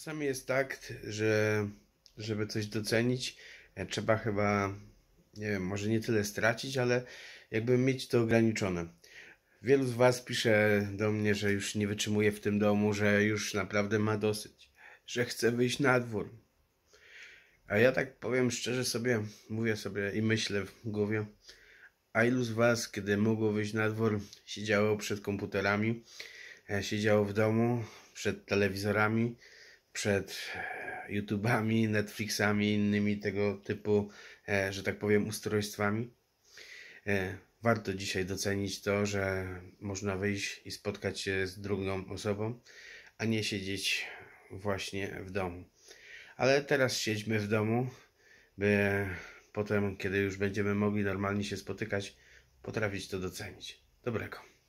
czasami jest tak, że żeby coś docenić, e, trzeba chyba, nie wiem, może nie tyle stracić, ale jakby mieć to ograniczone. Wielu z Was pisze do mnie, że już nie wytrzymuje w tym domu, że już naprawdę ma dosyć, że chce wyjść na dwór. A ja tak powiem szczerze sobie, mówię sobie i myślę w głowie, a ilu z Was, kiedy mogło wyjść na dwór, siedziało przed komputerami, e, siedziało w domu, przed telewizorami, przed e, YouTubeami, Netflixami, innymi tego typu, e, że tak powiem, ustrojstwami. E, warto dzisiaj docenić to, że można wyjść i spotkać się z drugą osobą, a nie siedzieć właśnie w domu. Ale teraz siedźmy w domu, by potem, kiedy już będziemy mogli normalnie się spotykać, potrafić to docenić. Dobrego.